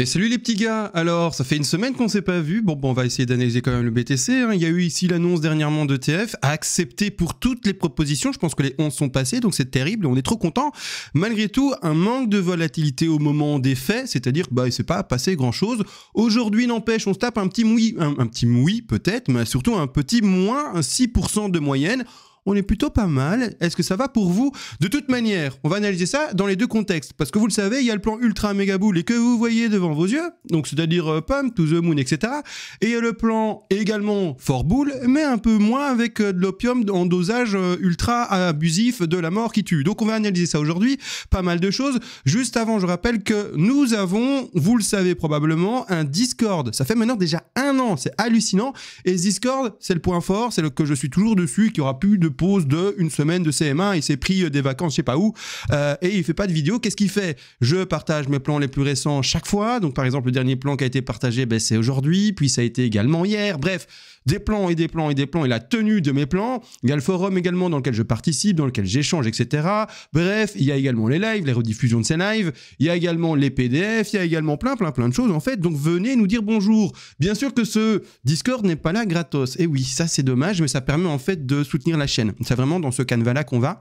Et salut les petits gars Alors, ça fait une semaine qu'on s'est pas vu, bon, bon on va essayer d'analyser quand même le BTC, hein. il y a eu ici l'annonce dernièrement d'ETF, accepter pour toutes les propositions, je pense que les 11 sont passées, donc c'est terrible, on est trop content. Malgré tout, un manque de volatilité au moment des faits, c'est-à-dire, bah, il s'est pas passé grand-chose. Aujourd'hui, n'empêche, on se tape un petit moui, un, un petit moui peut-être, mais surtout un petit moins, un 6% de moyenne, on est plutôt pas mal. Est-ce que ça va pour vous De toute manière, on va analyser ça dans les deux contextes. Parce que vous le savez, il y a le plan ultra méga boule et que vous voyez devant vos yeux, donc c'est-à-dire euh, Pump, To The Moon, etc. Et il y a le plan également fort boule, mais un peu moins avec euh, de l'opium en dosage euh, ultra abusif de la mort qui tue. Donc on va analyser ça aujourd'hui, pas mal de choses. Juste avant, je rappelle que nous avons, vous le savez probablement, un Discord. Ça fait maintenant déjà un an, c'est hallucinant. Et ce Discord, c'est le point fort, c'est le que je suis toujours dessus qui aura plus de pause de une semaine de CM1, il s'est pris euh, des vacances, je sais pas où, euh, et il fait pas de vidéo. Qu'est-ce qu'il fait Je partage mes plans les plus récents chaque fois. Donc par exemple, le dernier plan qui a été partagé, ben, c'est aujourd'hui, puis ça a été également hier. Bref, des plans et des plans et des plans et la tenue de mes plans. Il y a le forum également dans lequel je participe, dans lequel j'échange, etc. Bref, il y a également les lives, les rediffusions de ces lives, il y a également les PDF, il y a également plein, plein, plein de choses en fait. Donc venez nous dire bonjour. Bien sûr que ce Discord n'est pas là gratos. Et eh oui, ça c'est dommage, mais ça permet en fait de soutenir la chaîne. C'est vraiment dans ce canevas-là qu'on va.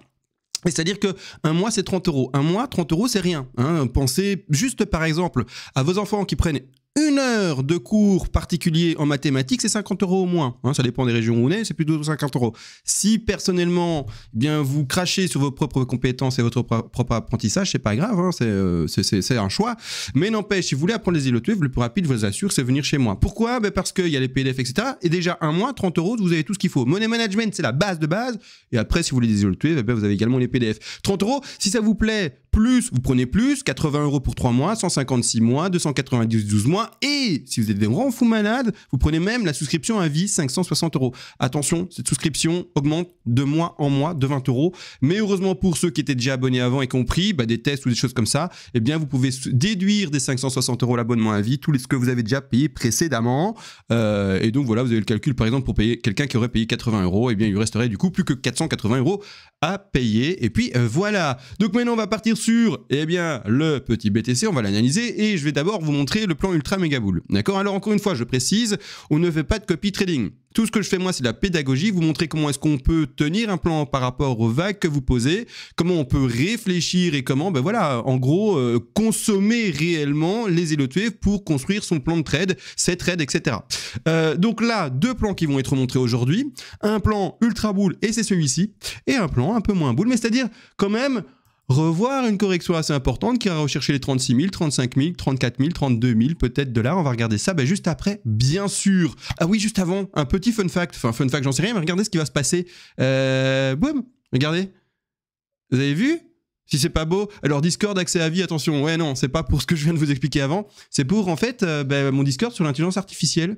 C'est-à-dire que un mois c'est 30 euros. Un mois, 30 euros c'est rien. Hein. Pensez juste par exemple à vos enfants qui prennent une heure de cours particulier en mathématiques, c'est 50 euros au moins. Hein. ça dépend des régions où on est, c'est plutôt 50 euros. Si personnellement, eh bien vous crachez sur vos propres compétences et votre propre apprentissage, c'est pas grave, hein. euh, c'est un choix. Mais n'empêche, si vous voulez apprendre les îlots le plus rapide, je vous assure, c'est venir chez moi. Pourquoi ben, Parce qu'il y a les PDF, etc. Et déjà un mois, 30 euros, vous avez tout ce qu'il faut. Money management, c'est la base de base. Et après, si vous voulez des de eh ben vous avez également les PDF. 30 euros, si ça vous plaît, plus, vous prenez plus, 80 euros pour 3 mois, 156 mois, 290 12 mois, et si vous êtes des grands fous malades, vous prenez même la souscription à vie, 560 euros. Attention, cette souscription augmente de mois en mois de 20 euros, mais heureusement pour ceux qui étaient déjà abonnés avant et compris, bah, des tests ou des choses comme ça, eh bien vous pouvez déduire des 560 euros l'abonnement à vie, tout ce que vous avez déjà payé précédemment, euh, et donc voilà, vous avez le calcul par exemple pour payer quelqu'un qui aurait payé 80 euros, eh bien il lui resterait du coup plus que 480 euros à payer, et puis euh, voilà. Donc maintenant on va partir sur sur eh bien, le petit BTC, on va l'analyser et je vais d'abord vous montrer le plan Ultra méga boule D'accord Alors encore une fois, je précise, on ne fait pas de copy trading. Tout ce que je fais moi, c'est de la pédagogie, vous montrer comment est-ce qu'on peut tenir un plan par rapport aux vagues que vous posez, comment on peut réfléchir et comment, ben voilà, en gros, euh, consommer réellement les élotués pour construire son plan de trade, ses trades, etc. Euh, donc là, deux plans qui vont être montrés aujourd'hui, un plan ultra boule et c'est celui-ci, et un plan un peu moins boule, mais c'est-à-dire quand même, revoir une correction assez importante qui va rechercher les 36 000, 35 000, 34 000, 32 000 peut-être de là, On va regarder ça ben, juste après, bien sûr. Ah oui, juste avant, un petit fun fact. Enfin, fun fact, j'en sais rien, mais regardez ce qui va se passer. Euh, boum, regardez. Vous avez vu si c'est pas beau, alors Discord accès à vie, attention, ouais non, c'est pas pour ce que je viens de vous expliquer avant, c'est pour en fait euh, ben, mon Discord sur l'intelligence artificielle.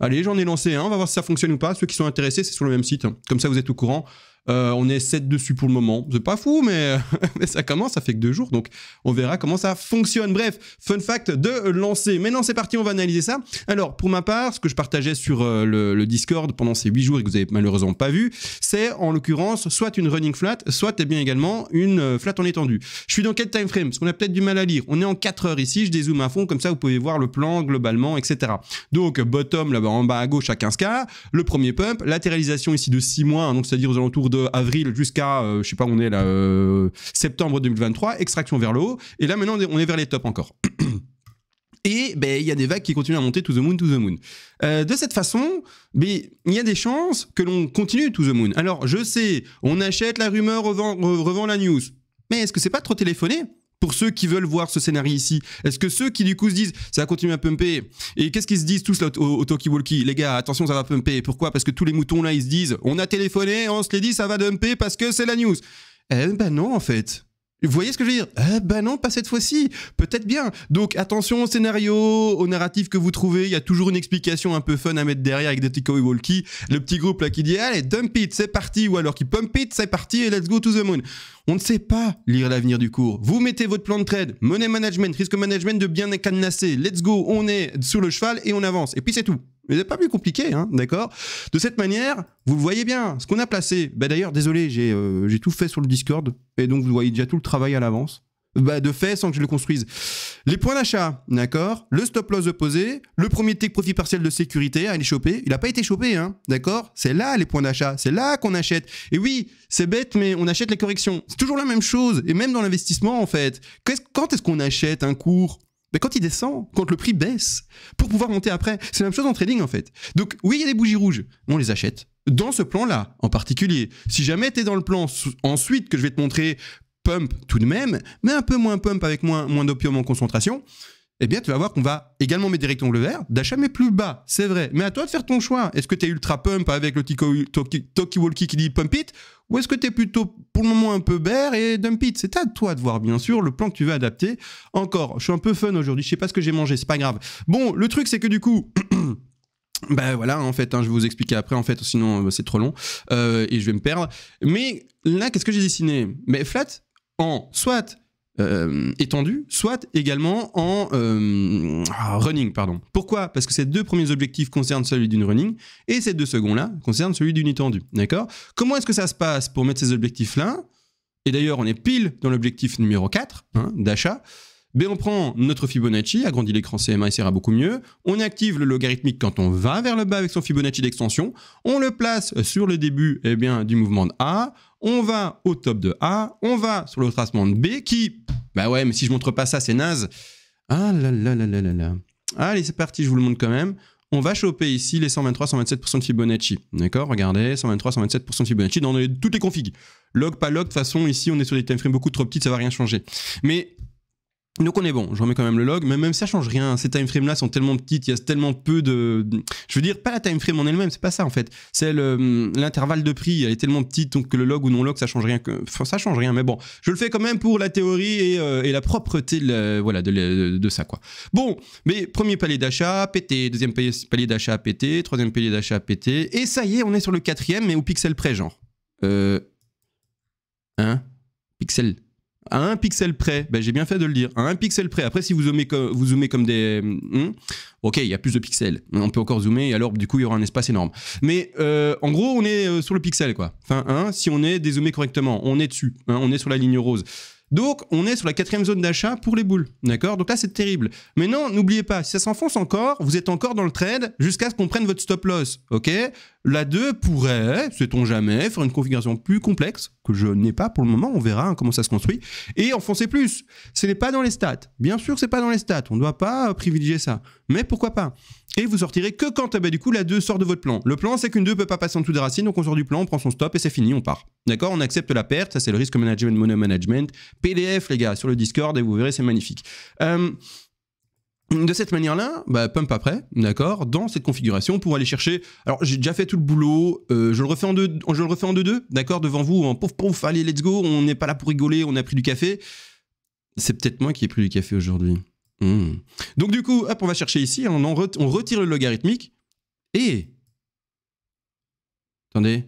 Allez, j'en ai lancé un, on va voir si ça fonctionne ou pas. Ceux qui sont intéressés, c'est sur le même site, hein. comme ça vous êtes au courant. Euh, on est 7 dessus pour le moment. C'est pas fou, mais, ça commence, ça fait que 2 jours. Donc, on verra comment ça fonctionne. Bref, fun fact de lancer. Maintenant, c'est parti, on va analyser ça. Alors, pour ma part, ce que je partageais sur euh, le, Discord pendant ces 8 jours et que vous avez malheureusement pas vu, c'est en l'occurrence soit une running flat, soit et eh bien également une euh, flat en étendue. Je suis dans quel time frame Parce qu'on a peut-être du mal à lire. On est en 4 heures ici, je dézoome à fond, comme ça vous pouvez voir le plan globalement, etc. Donc, bottom là-bas en bas à gauche à 15K, le premier pump, latéralisation ici de 6 mois, hein, donc c'est-à-dire aux alentours de avril jusqu'à, euh, je sais pas, on est là, euh, septembre 2023, extraction vers le haut. Et là, maintenant, on est, vers les tops encore. Et ben, il y a des vagues qui continuent à monter to the moon, to the moon. Euh, de cette façon, ben, il y a des chances que l'on continue to the moon. Alors, je sais, on achète la rumeur, revend, revend la news. Mais est-ce que c'est pas trop téléphoné pour ceux qui veulent voir ce scénario ici Est-ce que ceux qui du coup se disent ça va continuer à pumper et qu'est-ce qu'ils se disent tous là au, Talkie Walkie Les gars, attention, ça va pumper. Pourquoi Parce que tous les moutons là, ils se disent on a téléphoné, on se les dit, ça va dumper parce que c'est la news. Eh ben non en fait. Vous voyez ce que je veux dire Eh ben non, pas cette fois-ci. Peut-être bien. Donc attention au scénario, au narratif que vous trouvez. Il y a toujours une explication un peu fun à mettre derrière avec des Tico et Walkie. Le petit groupe là qui dit allez dump it, c'est parti, ou alors qui pump it, c'est parti et let's go to the moon. On ne sait pas lire l'avenir du cours. Vous mettez votre plan de trade, money management, risque management de bien cadenasser. Let's go, on est sur le cheval et on avance. Et puis c'est tout. Mais c'est pas plus compliqué, hein, d'accord De cette manière, vous voyez bien, ce qu'on a placé. Bah, d'ailleurs, désolé, euh, j'ai tout fait sur le Discord, et donc vous voyez déjà tout le travail à l'avance. Bah, de fait, sans que je le construise. Les points d'achat, d'accord Le stop loss opposé, le premier take profit partiel de sécurité, à est choper. Il n'a pas été chopé, hein, d'accord C'est là les points d'achat, c'est là qu'on achète. Et oui, c'est bête, mais on achète les corrections. C'est toujours la même chose, et même dans l'investissement, en fait. quand est-ce qu'on achète un cours mais quand il descend, quand le prix baisse, pour pouvoir monter après, c'est la même chose en trading en fait. Donc oui, il y a des bougies rouges, on les achète. Dans ce plan-là, en particulier, si jamais tu es dans le plan ensuite que je vais te montrer, pump tout de même, mais un peu moins pump avec moins, moins d'opium en concentration, eh bien, tu vas voir qu'on va également mettre des rectangles verts d'achat, mais plus bas. C'est vrai. Mais à toi de faire ton choix. Est-ce que tu es ultra pump avec le Toki walkie qui dit pump it Ou est-ce que tu es plutôt, pour le moment, un peu bear et dump it C'est à toi de voir, bien sûr, le plan que tu veux adapter. Encore, je suis un peu fun aujourd'hui. Je sais pas ce que j'ai mangé. C'est pas grave. Bon, le truc, c'est que du coup. Ben voilà, en fait, hein, je vais vous expliquer après, en fait, sinon euh, c'est trop long euh, et je vais me perdre. Mais là, qu'est-ce que j'ai dessiné Mais flat en soit euh, étendue, soit également en euh, ah, running. Pardon. Pourquoi Parce que ces deux premiers objectifs concernent celui d'une running et ces deux secondes là concernent celui d'une étendue. D'accord Comment est-ce que ça se passe pour mettre ces objectifs-là Et d'ailleurs, on est pile dans l'objectif numéro 4 hein, d'achat. Ben, on prend notre Fibonacci, agrandit l'écran CMA, il sert à beaucoup mieux. On active le logarithmique quand on va vers le bas avec son Fibonacci d'extension. On le place sur le début eh bien, du mouvement de A on va au top de A, on va sur le tracement de B qui, bah ouais, mais si je montre pas ça, c'est naze. Ah là là là là là là. Allez, c'est parti, je vous le montre quand même. On va choper ici les 123-127% de Fibonacci. D'accord Regardez, 123-127% de Fibonacci dans toutes les configs. Log, pas log, de toute façon, ici, on est sur des timeframes beaucoup trop petites, ça va rien changer. Mais donc on est bon, je remets quand même le log, mais même ça change rien, ces timeframes là sont tellement petites, il y a tellement peu de... Je veux dire, pas la timeframe en elle-même, c'est pas ça en fait, c'est euh, l'intervalle de prix, elle est tellement petite, donc que le log ou non log, ça change rien, que... Enfin, ça change rien, mais bon, je le fais quand même pour la théorie et, euh, la propreté de, voilà, de, ça quoi. Bon, mais premier palier d'achat, pété, deuxième palier d'achat, pété, troisième palier d'achat, pété, et ça y est, on est sur le quatrième, mais au pixel près genre. Euh, hein Pixel à un pixel près, ben j'ai bien fait de le dire, à un pixel près. Après, si vous zoomez comme, vous zoomez comme des... Hmm, ok, il y a plus de pixels. On peut encore zoomer et alors, du coup, il y aura un espace énorme. Mais euh, en gros, on est euh, sur le pixel, quoi. Enfin, si on est dézoomé correctement, on est dessus, hein, on est sur la ligne rose. Donc, on est sur la quatrième zone d'achat pour les boules. D'accord Donc là, c'est terrible. Mais non, n'oubliez pas, si ça s'enfonce encore, vous êtes encore dans le trade jusqu'à ce qu'on prenne votre stop loss. OK La 2 pourrait, sait-on jamais, faire une configuration plus complexe, que je n'ai pas pour le moment. On verra hein, comment ça se construit. Et enfoncer plus. Ce n'est pas dans les stats. Bien sûr, ce n'est pas dans les stats. On ne doit pas privilégier ça. Mais pourquoi pas et vous sortirez que quand eh ben, du coup la 2 sort de votre plan. Le plan c'est qu'une 2 peut pas passer en dessous des racines, donc on sort du plan, on prend son stop et c'est fini, on part. D'accord On accepte la perte, ça c'est le risque management, mono management, PDF les gars sur le Discord et vous verrez c'est magnifique. Euh, de cette manière-là, bah, pump après, d'accord, dans cette configuration pour aller chercher. Alors j'ai déjà fait tout le boulot, je le refais en 2 je le refais en deux d'accord, devant vous, en pouf pouf, allez let's go, on n'est pas là pour rigoler, on a pris du café. C'est peut-être moi qui ai pris du café aujourd'hui. Hmm. Donc du coup, on va chercher ici, hein, on, retire le logarithmique, et... Attendez,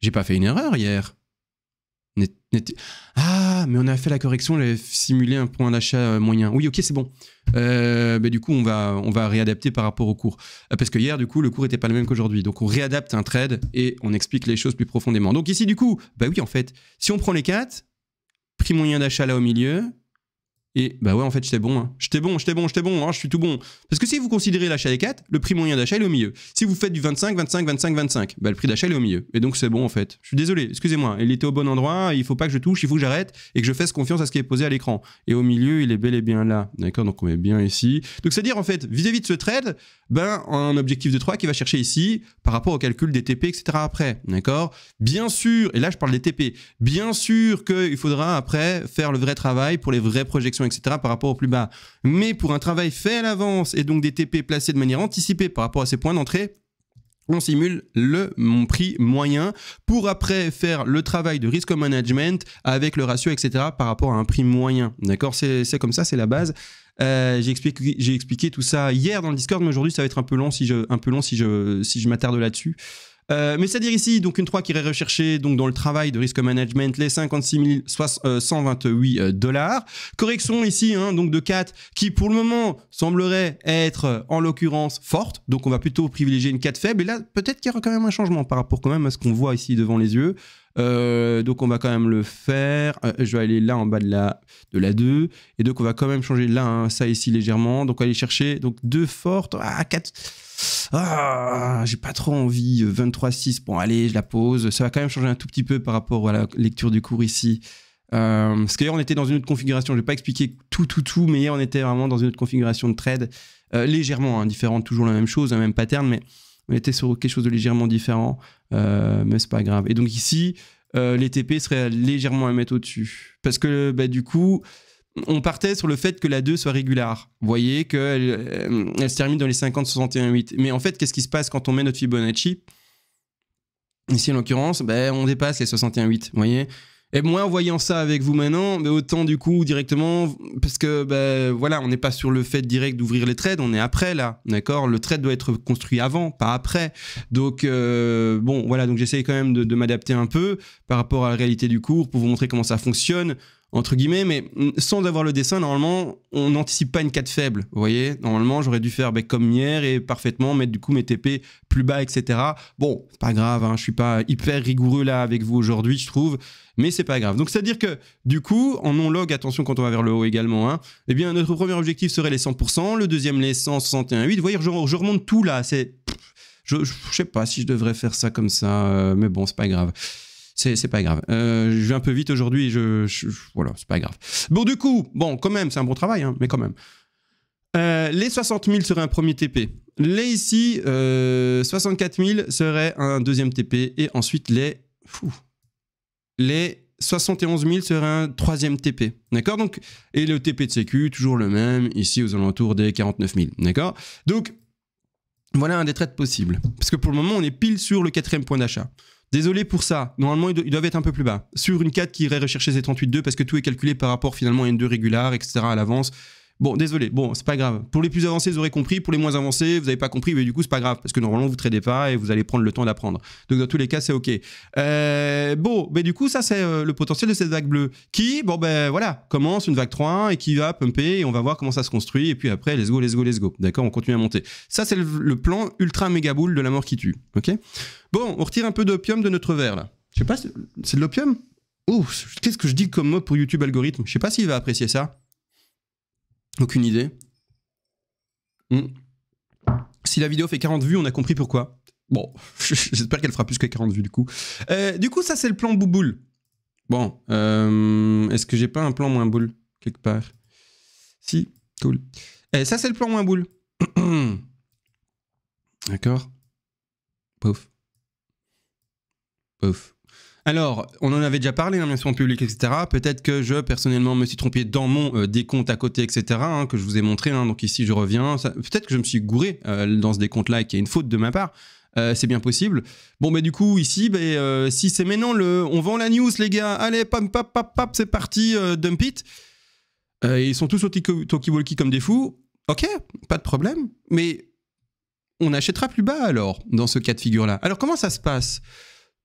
j'ai pas fait une erreur hier. Ah, mais on a fait la correction, on simulé un point d'achat euh, moyen. Oui, ok, c'est bon. Mais euh, bah, du coup, on va, on va réadapter par rapport au cours. Euh, parce que hier, du coup, le cours n'était pas le même qu'aujourd'hui. Donc, on réadapte un trade et on explique les choses plus profondément. Donc ici, du coup, bah oui, en fait, si on prend les quatre, prix moyen d'achat là au milieu, et bah ouais, en fait, j'étais bon. Hein. J'étais bon, j'étais bon, j'étais bon. Hein, je suis tout bon. Parce que si vous considérez l'achat des 4, le prix moyen d'achat, est au milieu. Si vous faites du 25, 25, 25, 25, bah, le prix d'achat, est au milieu. Et donc, c'est bon, en fait. Je suis désolé, excusez-moi. Hein. Il était au bon endroit. Il faut pas que je touche. Il faut que j'arrête et que je fasse confiance à ce qui est posé à l'écran. Et au milieu, il est bel et bien là. D'accord Donc, on est bien ici. Donc, c'est-à-dire, en fait, vis-à-vis de ce trade, ben, un objectif de 3 qui va chercher ici par rapport au calcul des TP, etc. après. D'accord Bien sûr, et là, je parle des TP. Bien sûr qu'il faudra après faire le vrai travail pour les vraies projections etc. par rapport au plus bas. Mais pour un travail fait à l'avance et donc des TP placés de manière anticipée par rapport à ces points d'entrée, on simule le prix moyen pour après faire le travail de risk management avec le ratio, etc. par rapport à un prix moyen. D'accord C'est comme ça, c'est la base. Euh, j'ai expliqué, tout ça hier dans le Discord, mais aujourd'hui ça va être un peu long si je, un peu long si je, si je m'attarde là-dessus. Euh, mais c'est-à-dire ici, donc une 3 qui irait rechercher donc dans le travail de risque management les 56 128 euh, euh, dollars. Correction ici hein, donc de 4 qui pour le moment semblerait être en l'occurrence forte. Donc on va plutôt privilégier une 4 faible. Et là, peut-être qu'il y aura quand même un changement par rapport quand même à ce qu'on voit ici devant les yeux. donc on va quand même le faire. je vais aller là en bas de la, de la 2. Et donc on va quand même changer là, hein, ça ici légèrement. Donc on va aller chercher donc 2 fortes. Ah, 4 ah, j'ai pas trop envie, 23-6, euh, bon allez, je la pose. Ça va quand même changer un tout petit peu par rapport à la lecture du cours ici. Euh, parce qu'ailleurs, on était dans une autre configuration. Je vais pas expliquer tout, tout, tout, mais hier, on était vraiment dans une autre configuration de trade, euh, légèrement hein, différente, toujours la même chose, un même pattern, mais on était sur quelque chose de légèrement différent, mais c'est pas grave. Et donc ici, les TP seraient légèrement à mettre au-dessus. Parce que bah, du coup, on partait sur le fait que la 2 soit régulière. Vous voyez qu'elle euh, elle se termine dans les 50, 61, 8. Mais en fait, qu'est-ce qui se passe quand on met notre Fibonacci Ici, en l'occurrence, ben, on dépasse les 61, 8. Vous voyez et moi, en voyant ça avec vous maintenant, mais ben, autant du coup directement, parce que ben, voilà, on n'est pas sur le fait direct d'ouvrir les trades, on est après là, d'accord Le trade doit être construit avant, pas après. Donc euh, bon, voilà, donc j'essaye quand même de m'adapter un peu par rapport à la réalité du cours pour vous montrer comment ça fonctionne entre guillemets, mais sans avoir le dessin, normalement, on n'anticipe pas une 4 faible. Vous voyez, normalement, j'aurais dû faire ben, comme hier et parfaitement mettre du coup mes TP plus bas, etc. Bon, pas grave, hein, je suis pas hyper rigoureux là avec vous aujourd'hui, je trouve, mais c'est pas grave. Donc, c'est-à-dire que du coup, en non-log, attention quand on va vers le haut également, hein, eh bien, notre premier objectif serait les 100%, le deuxième les 161,8. Vous voyez, je, remonte tout là, c'est. Je, sais pas si je devrais faire ça comme ça, euh, mais bon, c'est pas grave c'est pas grave. Euh, je vais un peu vite aujourd'hui, je, voilà, c'est pas grave. Bon, du coup, bon, quand même, c'est un bon travail, hein, mais quand même. Euh, les 60 000 seraient un premier TP. Les ici, 64 euh, 000 seraient un deuxième TP. Et ensuite, les. les 71 000 seraient un troisième TP. D'accord Donc, et le TP de sécu, toujours le même, ici aux alentours des 49 000. D'accord Donc, voilà un des traits possibles. Parce que pour le moment, on est pile sur le quatrième point d'achat. Désolé pour ça. Normalement, ils doivent être un peu plus bas. Sur une 4 qui irait rechercher ses 38,2 parce que tout est calculé par rapport finalement à une 2 régulière, etc. à l'avance. Bon, désolé, bon, c'est pas grave. Pour les plus avancés, vous aurez compris. Pour les moins avancés, vous n'avez pas compris, mais du coup, c'est pas grave, parce que normalement, vous ne tradez pas et vous allez prendre le temps d'apprendre. Donc, dans tous les cas, c'est OK. Euh, bon, mais du coup, ça, c'est euh, le potentiel de cette vague bleue, qui, bon, ben voilà, commence une vague 3 et qui va pumper, et on va voir comment ça se construit, et puis après, let's go, let's go, let's go. D'accord, on continue à monter. Ça, c'est le, plan ultra méga boule de la mort qui tue. OK Bon, on retire un peu d'opium de notre verre, là. Je sais pas, c'est de l'opium Ouh, qu'est-ce que je dis comme mot pour YouTube algorithme Je sais pas s'il va apprécier ça. Aucune idée. Hmm. Si la vidéo fait 40 vues, on a compris pourquoi. Bon, j'espère qu'elle fera plus que 40 vues du coup. Euh, du coup, ça c'est le plan bouboule. Bon, euh, est-ce que j'ai pas un plan moins boule quelque part Si, cool. Et euh, ça c'est le plan moins boule. D'accord Pouf. Pouf. Alors, on en avait déjà parlé, dans bien sûr, en public, etc. Peut-être que je, personnellement, me suis trompé dans mon euh, décompte à côté, etc., hein, que je vous ai montré. Hein. donc ici, je reviens. Peut-être que je me suis gouré euh, dans ce décompte-là et qu'il y a une faute de ma part. Euh, c'est bien possible. Bon, mais bah, du coup, ici, bah, si c'est maintenant, le, on vend la news, les gars. Allez, pam, pam, pam, pam, c'est parti, dump it. ils sont tous au talkie comme des fous. Ok, pas de problème. Mais on achètera plus bas alors, dans ce cas de figure-là. Alors, comment ça se passe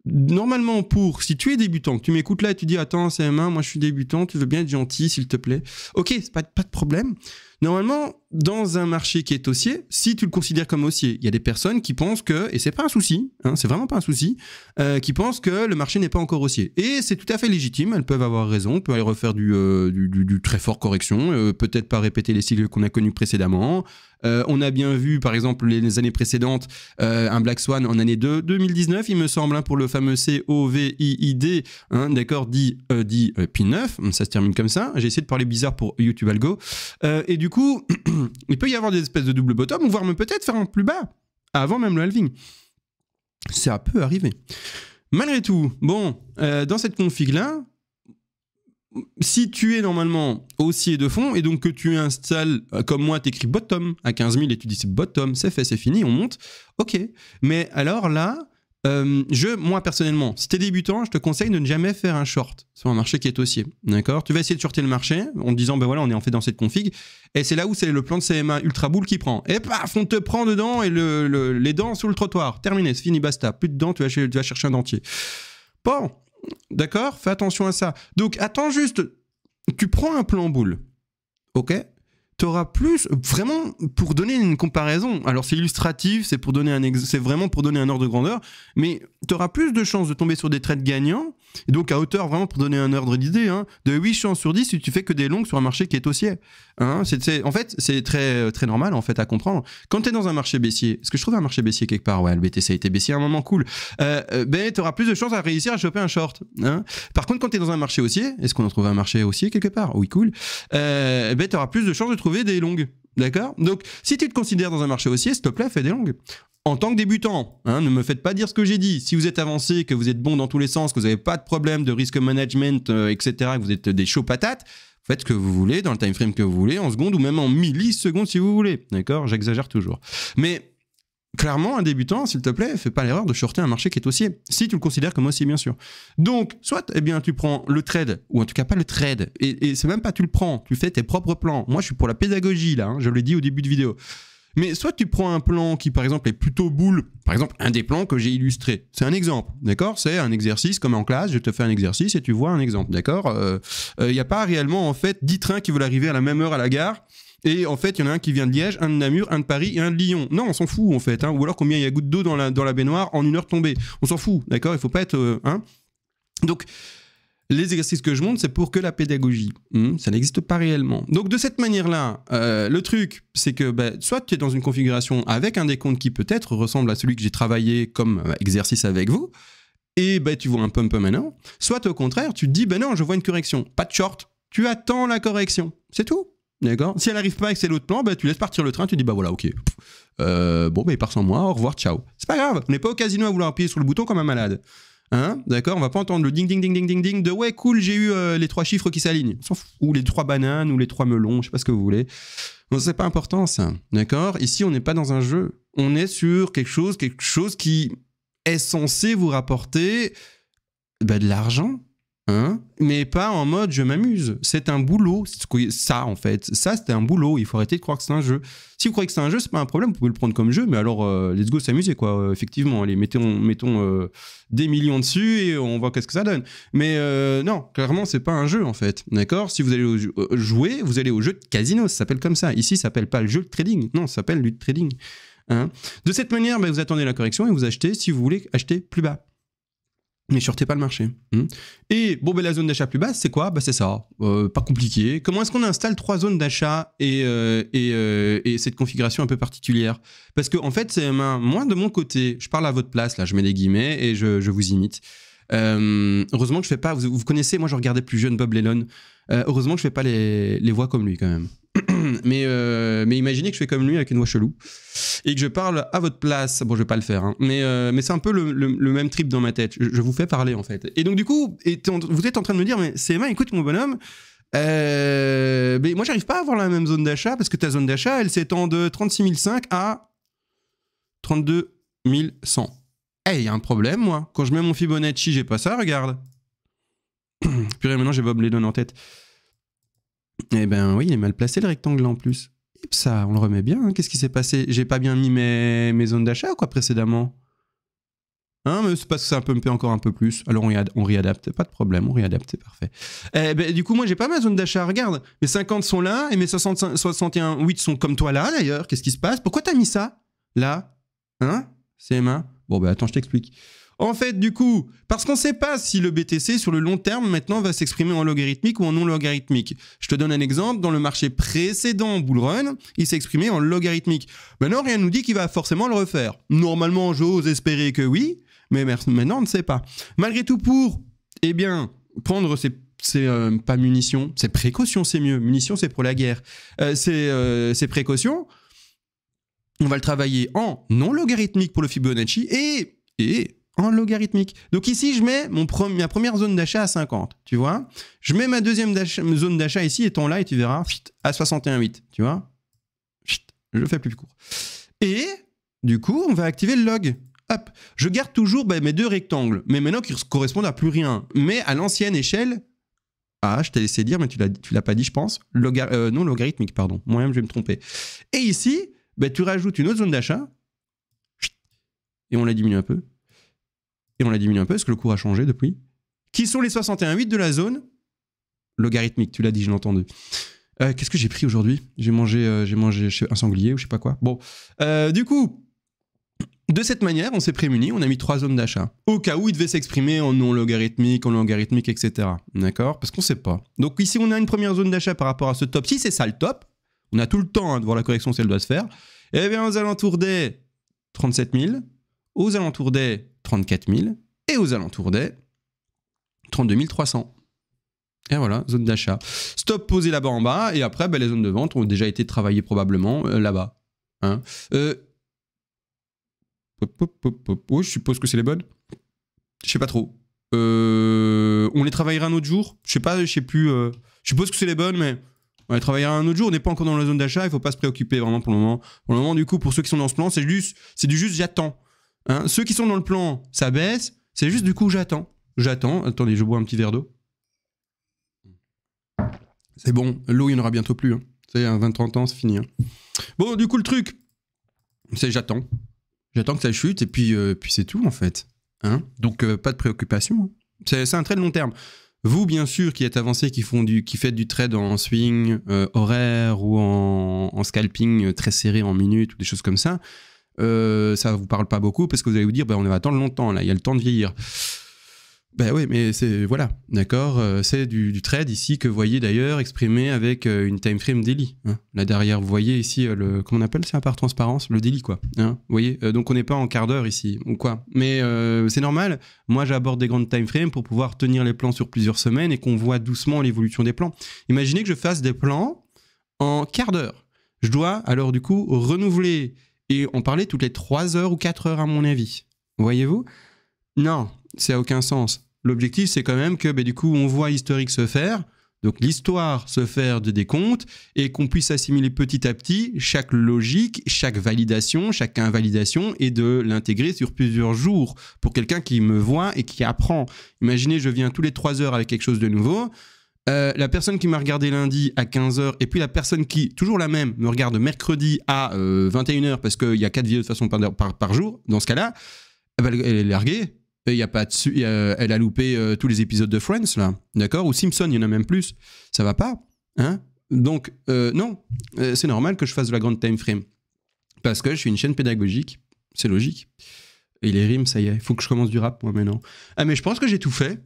normalement pour, si tu es débutant, tu m'écoutes là et tu dis attends CM1, moi je suis débutant, tu veux bien être gentil s'il te plaît. Ok, pas, pas de problème. Normalement, dans un marché qui est haussier, si tu le considères comme haussier, il y a des personnes qui pensent que, et c'est pas un souci, hein, c'est vraiment pas un souci, euh, qui pensent que le marché n'est pas encore haussier. Et c'est tout à fait légitime, elles peuvent avoir raison, on peut aller refaire du, euh, du, très fort correction, euh, peut-être pas répéter les cycles qu'on a connus précédemment. on a bien vu, par exemple, les, années précédentes, un Black Swan en année 2, 2019, il me semble, hein, pour le fameux COVID, hein, d'accord, dit, dit P9, ça se termine comme ça. J'ai essayé de parler bizarre pour YouTube Algo. et du coup... il peut y avoir des espèces de double bottom, voire même peut-être faire un plus bas, avant même le halving. Ça peu arriver. Malgré tout, bon, euh, dans cette config-là, si tu es normalement haussier de fond et donc que tu installes, euh, comme moi, tu écris bottom à 15 000 et tu dis c'est bottom, c'est fait, c'est fini, on monte, ok. Mais alors là, euh, je, moi personnellement, si t'es débutant, je te conseille de ne jamais faire un short sur un marché qui est haussier. D'accord Tu vas essayer de shorter le marché en disant, ben voilà, on est en fait dans cette config. Et c'est là où c'est le plan de CMA Ultra boule qui prend. Et paf, on te prend dedans et le, les dents sous le trottoir. Terminé, c'est fini, basta. Plus de dents, tu vas, tu vas chercher un dentier. Bon, d'accord Fais attention à ça. Donc, attends juste. Tu prends un plan boule. OK t'auras plus vraiment pour donner une comparaison. Alors c'est illustratif, c'est pour donner un c'est vraiment pour donner un ordre de grandeur, mais t'auras plus de chances de tomber sur des trades gagnants et donc à hauteur, vraiment pour donner un ordre d'idée, hein, de 8 chances sur 10 si tu fais que des longues sur un marché qui est haussier. Hein, en fait, c'est très, très normal en fait à comprendre. Quand tu es dans un marché baissier, est ce que je trouve un marché baissier quelque part, ouais, le BTC a été baissier à un moment cool, euh, euh, ben, tu auras plus de chances à réussir à choper un short. Hein. Par contre, quand tu es dans un marché haussier, est-ce qu'on en trouve un marché haussier quelque part Oui, cool. Euh, ben, tu auras plus de chances de trouver des longues. D'accord Donc, si tu te considères dans un marché haussier, s'il te plaît, fais des longues en tant que débutant. Hein, ne me faites pas dire ce que j'ai dit. Si vous êtes avancé, que vous êtes bon dans tous les sens, que vous n'avez pas de problème de risque management, euh, etc., que vous êtes des chauds patates, faites ce que vous voulez, dans le time frame que vous voulez, en secondes ou même en millisecondes si vous voulez. D'accord J'exagère toujours. Mais clairement, un débutant, s'il te plaît, fais pas l'erreur de shorter un marché qui est haussier, si tu le considères comme haussier, bien sûr. Donc, soit, eh bien, tu prends le trade, ou en tout cas pas le trade, et, et c'est même pas tu le prends, tu fais tes propres plans. Moi, je suis pour la pédagogie, là, hein, je l'ai dit au début de vidéo. Mais soit tu prends un plan qui, par exemple, est plutôt boule, par exemple, un des plans que j'ai illustré. C'est un exemple, d'accord C'est un exercice, comme en classe, je te fais un exercice et tu vois un exemple, d'accord euh, euh, Il n'y a pas réellement, en fait, 10 trains qui veulent arriver à la même heure à la gare. Et en fait, il y en a un qui vient de Liège, un de Namur, un de Paris et un de Lyon. Non, on s'en fout en fait. Hein. Ou alors combien il y a goutte d'eau dans la, dans la baignoire en une heure tombée. On s'en fout, d'accord Il faut pas être... Euh, hein donc, les exercices que je montre, c'est pour que la pédagogie. Hmm, ça n'existe pas réellement. Donc de cette manière-là, euh, le truc, c'est que ben, soit tu es dans une configuration avec un décompte qui peut-être ressemble à celui que j'ai travaillé comme euh, exercice avec vous, et bah, tu vois un pump maintenant, soit au contraire, tu te dis, ben non, je vois une correction, pas de short, tu attends la correction, c'est tout. D'accord Si elle n'arrive pas et que c'est l'autre plan, bah, tu laisses partir le train, tu dis, bah voilà, ok. Euh, bon, bah, il part sans moi, au revoir, ciao. C'est pas grave, on n'est pas au casino à vouloir appuyer sur le bouton comme un malade. Hein D'accord On va pas entendre le ding ding ding ding ding ding de ouais cool j'ai eu euh, les trois chiffres qui s'alignent. Ou les trois bananes ou les trois melons, je sais pas ce que vous voulez. Ce c'est pas important ça. D'accord Ici on n'est pas dans un jeu. On est sur quelque chose, quelque chose qui est censé vous rapporter bah, de l'argent Hein? mais pas en mode je m'amuse. C'est un boulot. Ça, en fait. Ça, c'était un boulot. Il faut arrêter de croire que c'est un jeu. Si vous croyez que c'est un jeu, c'est pas un problème. Vous pouvez le prendre comme jeu, mais alors, euh, let's go s'amuser, quoi. Euh, effectivement, allez, mettons, euh, des millions dessus et on voit qu'est-ce que ça donne. Mais non, clairement, c'est pas un jeu, en fait. D'accord Si vous allez jouer, vous allez au jeu de casino. Ça s'appelle comme ça. Ici, ça s'appelle pas le jeu de trading. Non, ça s'appelle le trading. Hein? de cette manière, ben, vous attendez la correction et vous achetez si vous voulez acheter plus bas mais sortez pas le marché. Hmm. Et bon, ben, la zone d'achat plus basse, c'est quoi ben, C'est ça, euh, pas compliqué. Comment est-ce qu'on installe trois zones d'achat et, euh, euh, et, cette configuration un peu particulière Parce que en fait, c'est moi de mon côté, je parle à votre place, là, je mets des guillemets et je, vous imite. heureusement que je fais pas, vous, connaissez, moi je regardais plus jeune Bob Lellon. heureusement que je fais pas les voix comme lui quand même. mais, euh, mais imaginez que je fais comme lui avec une voix chelou et que je parle à votre place. Bon, je vais pas le faire, hein. mais, euh, mais c'est un peu le, même trip dans ma tête. Je, vous fais parler en fait. Et donc, du coup, vous êtes en train de me dire, mais moi écoute mon bonhomme. Euh, mais moi, j'arrive pas à avoir la même zone d'achat parce que ta zone d'achat, elle s'étend de 36 500 à 32 100. Eh, il y a un problème, moi. Quand je mets mon Fibonacci, j'ai pas ça, regarde. Purée, maintenant j'ai Bob Lennon en tête. Eh ben oui, il est mal placé le rectangle en plus. Ça, on le remet bien. Hein. Qu'est-ce qui s'est passé J'ai pas bien mis mes, mes zones d'achat ou quoi précédemment Hein, mais c'est parce que ça peut me payer encore un peu plus. Alors on, on réadapte, pas de problème, on réadapte, c'est parfait. Eh ben, du coup, moi, j'ai pas ma zone d'achat. Regarde, mes 50 sont là et mes et 61, 8 sont comme toi là, d'ailleurs. Qu'est-ce qui se passe Pourquoi t'as mis ça Là Hein C'est ma Bon, ben attends, je t'explique. En fait, du coup, parce qu'on ne sait pas si le BTC sur le long terme maintenant va s'exprimer en logarithmique ou en non logarithmique. Je te donne un exemple, dans le marché précédent bull run, il s'exprimait en logarithmique. Maintenant, rien ne nous dit qu'il va forcément le refaire. Normalement, j'ose espérer que oui, mais maintenant, on ne sait pas. Malgré tout, pour, eh bien, prendre ces c'est euh, pas munitions, c'est précautions, c'est mieux. Munitions, c'est pour la guerre. Euh, c'est euh, précautions. On va le travailler en non logarithmique pour le Fibonacci et, et en logarithmique. Donc ici, je mets ma première zone d'achat à 50, tu vois. Je mets ma deuxième zone d'achat ici, étant là, et tu verras, à 61,8, tu vois. Je fais plus court. Et du coup, on va activer le log. Hop, je garde toujours bah, mes deux rectangles, mais maintenant qui correspondent à plus rien. Mais à l'ancienne échelle, ah, je t'ai laissé dire, mais tu l'as pas dit, je pense, euh, non logarithmique, pardon. Moi-même, je vais me tromper. Et ici, bah, tu rajoutes une autre zone d'achat, et on la diminue un peu, on la diminué un peu, parce que le cours a changé depuis, qui sont les 61,8 de la zone logarithmique, tu l'as dit, je l'ai entendu. Euh, qu'est-ce que j'ai pris aujourd'hui J'ai mangé, euh, j'ai mangé un sanglier ou je sais pas quoi. Bon, euh, du coup, de cette manière, on s'est prémunis, on a mis trois zones d'achat. Au cas où il devait s'exprimer en non logarithmique, en logarithmique, etc. D'accord Parce qu'on sait pas. Donc ici, on a une première zone d'achat par rapport à ce top 6, c'est ça le top. On a tout le temps hein, de voir la correction si elle doit se faire. Eh bien, aux alentours des 37 000, aux alentours des 34 000 et aux alentours des 32 300. Et voilà, zone d'achat. Stop posé là-bas en bas, et après, ben, les zones de vente ont déjà été travaillées probablement euh, là-bas. Hein. Euh, je suppose que c'est les bonnes. Je sais pas trop. Euh, on les travaillera un autre jour Je sais pas, je sais plus. Je suppose que c'est les bonnes, mais on les travaillera un autre jour. On n'est pas encore dans la zone d'achat, il faut pas se préoccuper vraiment pour le moment. Pour le moment, du coup, pour ceux qui sont dans ce plan, c'est juste, c'est du juste j'attends. Hein, ceux qui sont dans le plan, ça baisse. C'est juste du coup, j'attends. J'attends. Attendez, je bois un petit verre d'eau. C'est bon, l'eau, il n'y en aura bientôt plus. Hein. C'est 20-30 ans, c'est fini. Hein. Bon, du coup, le truc, c'est j'attends. J'attends que ça chute et puis, euh, puis c'est tout, en fait. Donc, euh, pas de préoccupation. C'est un trade long terme. Vous, bien sûr, qui êtes avancé, qui, font du, qui faites du trade en swing euh, horaire ou en, en, scalping très serré en minutes ou des choses comme ça, ça euh, ça vous parle pas beaucoup parce que vous allez vous dire, bah, on va attendre longtemps, là, il y a le temps de vieillir. Ben oui, mais c'est voilà, d'accord, euh, c'est du, trade ici que vous voyez d'ailleurs exprimé avec euh, une time frame daily. Hein. Là derrière, vous voyez ici le comment on appelle ça par transparence, le daily quoi. Hein. vous voyez, donc on n'est pas en quart d'heure ici ou quoi. Mais c'est normal. Moi, j'aborde des grandes time frames pour pouvoir tenir les plans sur plusieurs semaines et qu'on voit doucement l'évolution des plans. Imaginez que je fasse des plans en quart d'heure. Je dois alors du coup renouveler et on parlait toutes les 3 heures ou 4 heures à mon avis. Voyez-vous Non, c'est à aucun sens. L'objectif, c'est quand même que ben, du coup, on voit historique se faire, donc l'histoire se faire de décompte, et qu'on puisse assimiler petit à petit chaque logique, chaque validation, chaque invalidation, et de l'intégrer sur plusieurs jours pour quelqu'un qui me voit et qui apprend. Imaginez, je viens tous les 3 heures avec quelque chose de nouveau euh, la personne qui m'a regardé lundi à 15h, et puis la personne qui, toujours la même, me regarde mercredi à 21h, euh, parce qu'il y a 4 vidéos de façon par, jour, dans ce cas-là, eh ben, elle est larguée. Et y a pas elle a loupé euh, tous les épisodes de Friends, là. D'accord Ou Simpson, il y en a même plus. Ça va pas. Hein Donc, non, c'est normal que je fasse de la grande time frame. Parce que je suis une chaîne pédagogique. C'est logique. Et les rimes, ça y est. Il faut que je commence du rap, moi, maintenant. Ah, mais je pense que j'ai tout fait.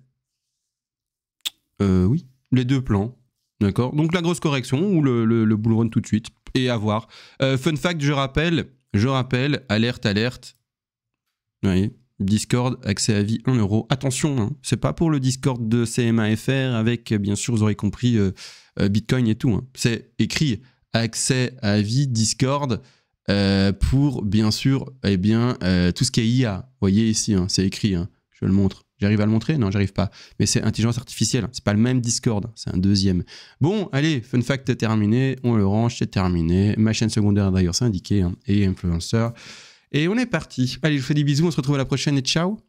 oui les deux plans. D'accord Donc la grosse correction ou le, le, tout de suite et à voir. Euh, fun fact, je rappelle, je rappelle, alerte, alerte. Vous voyez Discord, accès à vie 1 euro. Attention, hein, c'est pas pour le Discord de CMAFR avec, bien sûr, vous aurez compris, euh, euh, Bitcoin et tout. Hein. C'est écrit accès à vie Discord pour, bien sûr, eh bien, tout ce qui est IA. Vous voyez ici, hein, c'est écrit, hein. je le montre. J'arrive à le montrer Non, j'arrive pas. Mais c'est intelligence artificielle. C'est pas le même Discord. C'est un deuxième. Bon, allez, fun fact terminé. On le range, c'est terminé. Ma chaîne secondaire d'ailleurs, c'est indiqué. Hein, et influenceur. Et on est parti. Allez, je fais des bisous. On se retrouve à la prochaine et ciao.